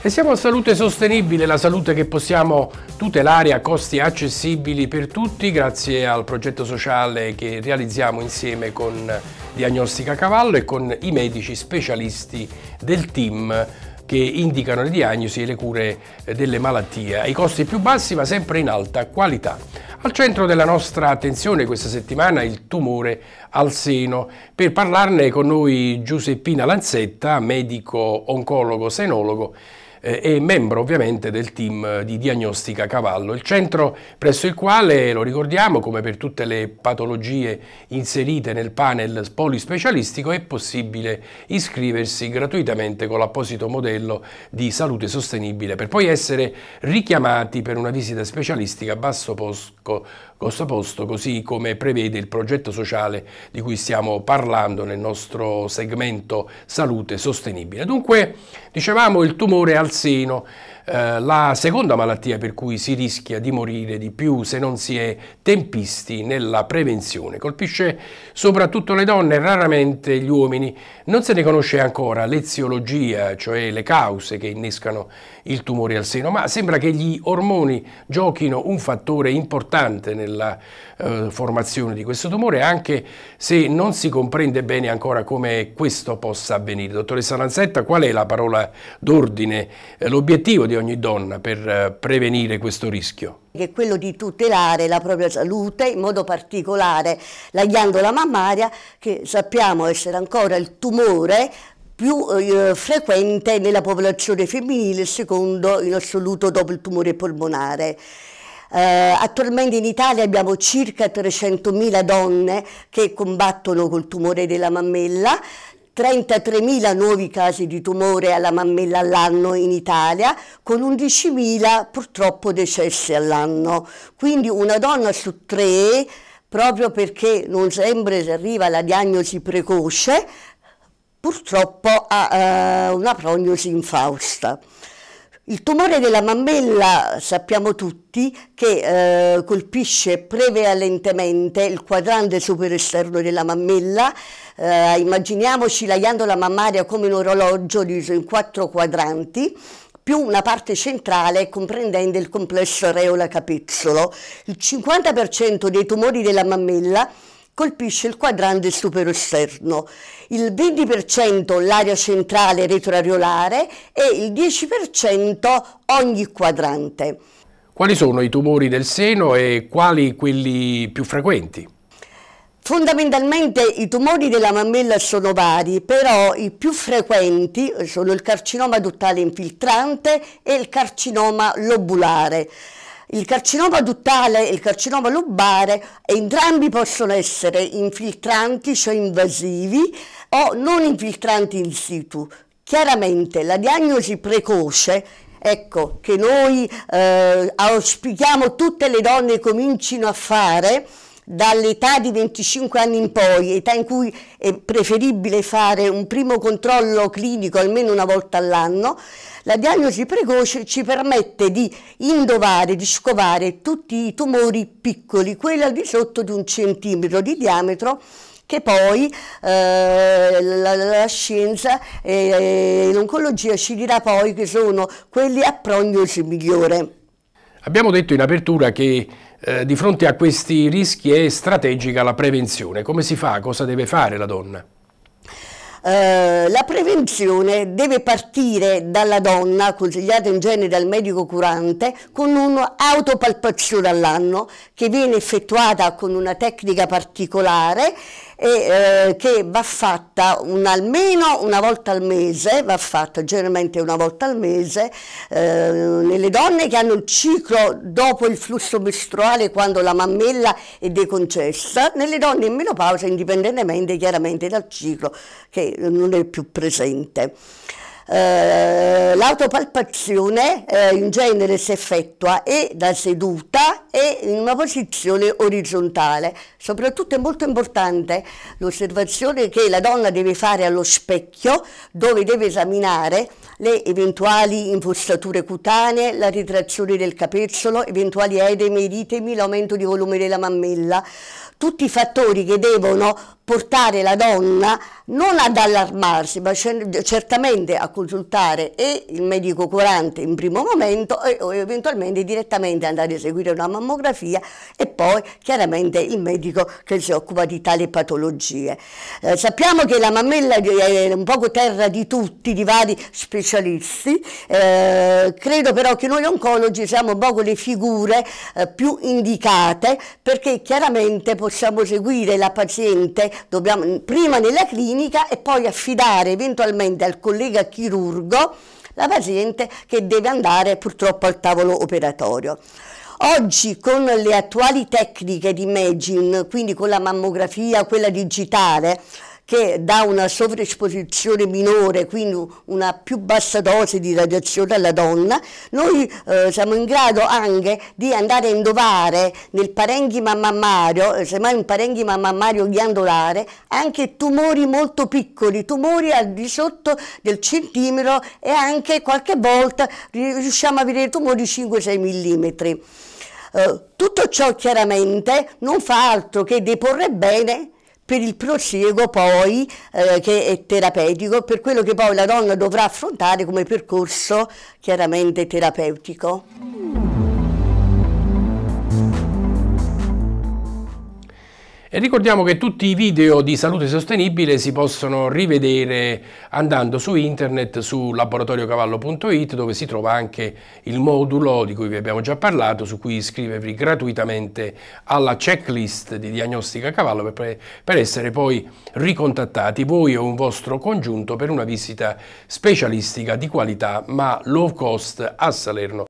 E siamo a Salute Sostenibile, la salute che possiamo tutelare a costi accessibili per tutti grazie al progetto sociale che realizziamo insieme con Diagnostica Cavallo e con i medici specialisti del team che indicano le diagnosi e le cure delle malattie, ai costi più bassi ma sempre in alta qualità. Al centro della nostra attenzione questa settimana il tumore al seno. Per parlarne con noi Giuseppina Lanzetta, medico oncologo senologo eh, e membro ovviamente del team eh, di diagnostica cavallo, il centro presso il quale, lo ricordiamo, come per tutte le patologie inserite nel panel polispecialistico, è possibile iscriversi gratuitamente con l'apposito modello di salute sostenibile per poi essere richiamati per una visita specialistica a basso, posto, costo così come prevede il progetto sociale di cui stiamo parlando nel nostro segmento salute sostenibile. Dunque, dicevamo, il tumore al seno eh, la seconda malattia per cui si rischia di morire di più se non si è tempisti nella prevenzione. Colpisce soprattutto le donne, raramente gli uomini. Non se ne conosce ancora l'eziologia, cioè le cause che innescano il tumore al seno, ma sembra che gli ormoni giochino un fattore importante nella eh, formazione di questo tumore, anche se non si comprende bene ancora come questo possa avvenire. Dottoressa Lanzetta, qual è la parola d'ordine, eh, l'obiettivo di ogni donna per eh, prevenire questo rischio? Che è quello di tutelare la propria salute, in modo particolare la ghiandola mammaria, che sappiamo essere ancora il tumore più eh, frequente nella popolazione femminile, secondo in assoluto dopo il tumore polmonare. Eh, attualmente in Italia abbiamo circa 300.000 donne che combattono col tumore della mammella, 33.000 nuovi casi di tumore alla mammella all'anno in Italia, con 11.000 purtroppo decessi all'anno. Quindi una donna su tre, proprio perché non sempre si arriva alla diagnosi precoce, purtroppo ha eh, una prognosi infausta. Il tumore della mammella sappiamo tutti che eh, colpisce prevalentemente il quadrante superesterno della mammella, eh, immaginiamoci la ghiandola mammaria come un orologio diviso in quattro quadranti più una parte centrale comprendente il complesso areola-capezzolo. Il 50% dei tumori della mammella colpisce il quadrante superosterno, il 20% l'area centrale retroareolare e il 10% ogni quadrante. Quali sono i tumori del seno e quali quelli più frequenti? Fondamentalmente i tumori della mammella sono vari, però i più frequenti sono il carcinoma duttale infiltrante e il carcinoma lobulare. Il carcinoma duttale e il carcinoma lobbare entrambi possono essere infiltranti, cioè invasivi, o non infiltranti in situ. Chiaramente la diagnosi precoce ecco, che noi eh, auspichiamo tutte le donne comincino a fare, dall'età di 25 anni in poi, età in cui è preferibile fare un primo controllo clinico almeno una volta all'anno, la diagnosi precoce ci permette di indovare, di scovare tutti i tumori piccoli, quelli al di sotto di un centimetro di diametro che poi eh, la, la, scienza e l'oncologia ci dirà poi che sono quelli a prognosi migliore. Abbiamo detto in apertura che eh, di fronte a questi rischi è strategica la prevenzione. Come si fa? Cosa deve fare la donna? Uh, la prevenzione deve partire dalla donna, consigliata in genere dal medico curante, con un'autopalpazione all'anno che viene effettuata con una tecnica particolare e eh, che va fatta un, almeno una volta al mese, va fatta generalmente una volta al mese, eh, nelle donne che hanno il ciclo dopo il flusso mestruale quando la mammella è deconcessa, nelle donne in menopausa indipendentemente chiaramente dal ciclo che non è più presente. Eh, l'autopalpazione eh, in genere si effettua e da seduta e in una posizione orizzontale. Soprattutto è molto importante l'osservazione che la donna deve fare allo specchio dove deve esaminare le eventuali impostature cutanee, la ritrazione del capezzolo, eventuali edemi, eritemi, l'aumento di volume della mammella. Tutti i fattori che devono portare la donna non ad allarmarsi, ma cioè, certamente a consultare e il medico curante in primo momento e, o eventualmente direttamente andare a eseguire una mammografia e poi chiaramente il medico che si occupa di tali patologie. Eh, sappiamo che la mammella è un poco terra di tutti, di vari specialisti, eh, credo però che noi oncologi siamo un po' le figure eh, più indicate perché chiaramente possiamo seguire la paziente dobbiamo, prima nella clinica e poi affidare eventualmente al collega chirurgo la paziente che deve andare purtroppo al tavolo operatorio. Oggi con le attuali tecniche di imaging, quindi con la mammografia, quella digitale, che dà una sovraesposizione minore, quindi una più bassa dose di radiazione alla donna, noi eh, siamo in grado anche di andare a indovare nel parenchima mammario, eh, semmai un parenchima mammario ghiandolare, anche tumori molto piccoli, tumori al di sotto del centimetro e anche qualche volta riusciamo a vedere tumori 5-6 mm. Eh, tutto ciò chiaramente non fa altro che deporre bene per il prosieguo poi eh, che è terapeutico, per quello che poi la donna dovrà affrontare come percorso chiaramente terapeutico. E ricordiamo che tutti i video di salute sostenibile si possono rivedere andando su internet su laboratoriocavallo.it dove si trova anche il modulo di cui vi abbiamo già parlato su cui iscrivervi gratuitamente alla checklist di diagnostica cavallo per, per essere poi ricontattati voi o un vostro congiunto per una visita specialistica di qualità ma low cost a Salerno.